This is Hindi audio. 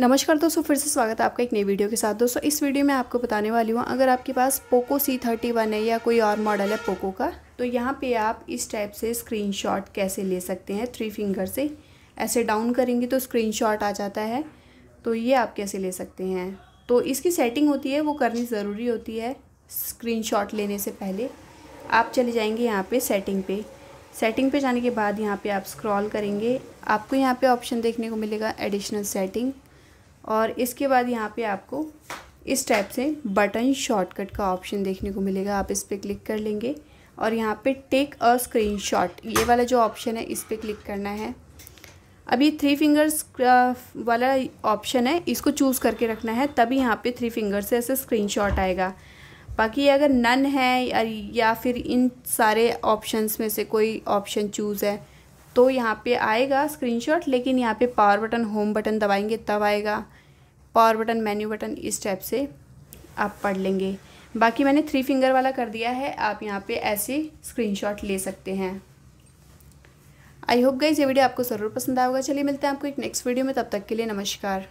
नमस्कार दोस्तों फिर से स्वागत है आपका एक नई वीडियो के साथ दोस्तों इस वीडियो में आपको बताने वाली हूँ अगर आपके पास पोको सी थर्टी वन है या कोई और मॉडल है पोको का तो यहाँ पे आप इस टाइप से स्क्रीनशॉट कैसे ले सकते हैं थ्री फिंगर से ऐसे डाउन करेंगे तो स्क्रीनशॉट आ जाता है तो ये आप कैसे ले सकते हैं तो इसकी सेटिंग होती है वो करनी ज़रूरी होती है स्क्रीन लेने से पहले आप चले जाएँगे यहाँ पर सेटिंग पे सेटिंग पे जाने के बाद यहाँ पे आप स्क्रॉल करेंगे आपको यहाँ पे ऑप्शन देखने को मिलेगा एडिशनल सेटिंग और इसके बाद यहाँ पे आपको इस टाइप से बटन शॉर्टकट का ऑप्शन देखने को मिलेगा आप इस पर क्लिक कर लेंगे और यहाँ पे टेक अ स्क्रीनशॉट ये वाला जो ऑप्शन है इस पर क्लिक करना है अभी थ्री फिंगर्स वाला ऑप्शन है इसको चूज़ करके रखना है तभी यहाँ पे थ्री फिंगर से ऐसे स्क्रीनशॉट आएगा बाकी अगर नन है या फिर इन सारे ऑप्शंस में से कोई ऑप्शन चूज़ है तो यहाँ पे आएगा स्क्रीनशॉट लेकिन यहाँ पे पावर बटन होम बटन दबाएंगे तब आएगा पावर बटन मेन्यू बटन इस टाइप से आप पढ़ लेंगे बाकी मैंने थ्री फिंगर वाला कर दिया है आप यहाँ पे ऐसे स्क्रीनशॉट ले सकते हैं आई होप गाइज ये वीडियो आपको ज़रूर पसंद आएगा चलिए मिलते हैं आपको एक नेक्स्ट वीडियो में तब तक के लिए नमस्कार